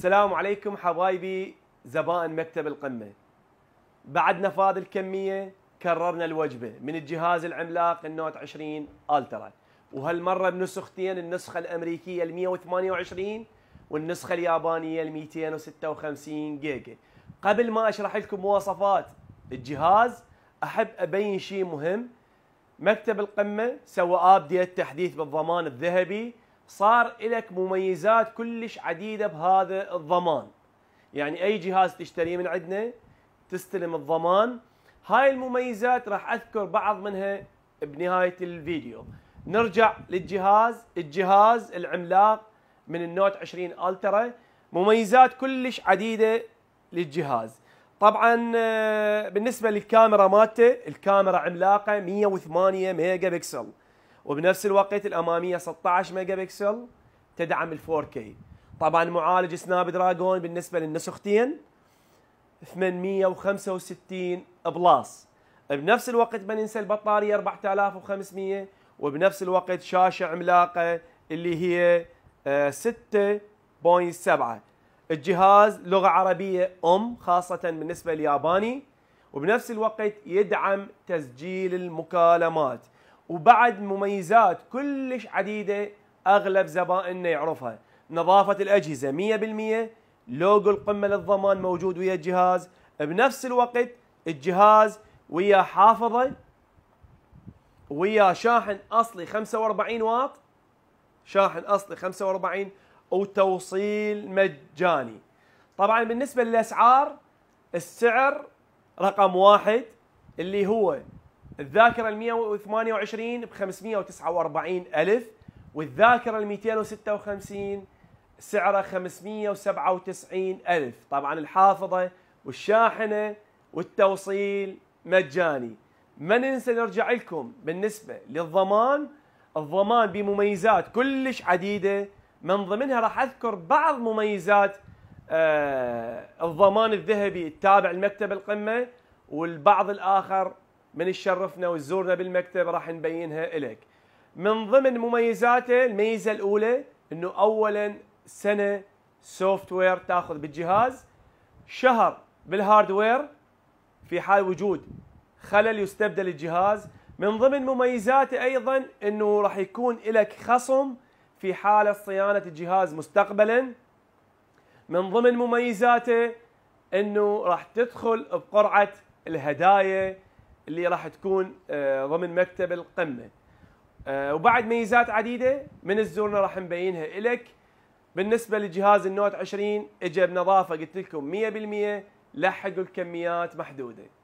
السلام عليكم حبايبي زبائن مكتب القمة بعد نفاذ الكمية كررنا الوجبة من الجهاز العملاق النوت 20 الترا وهالمرة بنسختين النسخة الأمريكية ال 128 والنسخة اليابانية ال 256 جيجا قبل ما أشرح لكم مواصفات الجهاز أحب أبين شيء مهم مكتب القمة سوى أبديت تحديث بالضمان الذهبي صار لك مميزات كلش عديده بهذا الضمان يعني اي جهاز تشتريه من عندنا تستلم الضمان هاي المميزات راح اذكر بعض منها بنهايه الفيديو نرجع للجهاز الجهاز العملاق من النوت 20 الترا مميزات كلش عديده للجهاز طبعا آه، بالنسبه للكاميرا مالته الكاميرا عملاقه 108 ميجا بكسل وبنفس الوقت الاماميه 16 ميجا بكسل تدعم ال 4K طبعا معالج سناب دراجون بالنسبه للنسختين 865 بلس بنفس الوقت ما ننسى البطاريه 4500 وبنفس الوقت شاشه عملاقه اللي هي 6.7 آه، الجهاز لغه عربيه ام خاصه بالنسبه للياباني وبنفس الوقت يدعم تسجيل المكالمات وبعد مميزات كلش عديده اغلب زبائننا يعرفها نظافه الاجهزه 100% لوجو القمه للضمان موجود ويا الجهاز بنفس الوقت الجهاز ويا حافظه ويا شاحن اصلي 45 واط شاحن اصلي 45 وتوصيل مجاني طبعا بالنسبه للاسعار السعر رقم واحد اللي هو الذاكرة ال 128 ب 549 ألف والذاكرة ال 256 سعره 597 ألف طبعا الحافظة والشاحنة والتوصيل مجاني ما ننسى نرجع لكم بالنسبة للضمان الضمان بمميزات كلش عديدة من ضمنها راح أذكر بعض مميزات آه الضمان الذهبي التابع لمكتب القمة والبعض الآخر من تشرفنا وتزورنا بالمكتب راح نبينها لك من ضمن مميزاته الميزه الاولى انه اولا سنه سوفت وير تاخذ بالجهاز شهر بالهاردوير في حال وجود خلل يستبدل الجهاز من ضمن مميزاته ايضا انه راح يكون لك خصم في حاله صيانه الجهاز مستقبلا من ضمن مميزاته انه راح تدخل بقرعه الهدايا اللي راح تكون آه، ضمن مكتب القمه آه، وبعد ميزات عديده من الزورنا راح نبينها لك بالنسبه لجهاز النوت 20 اجى بنظافه قلت لكم 100% لحقوا الكميات محدوده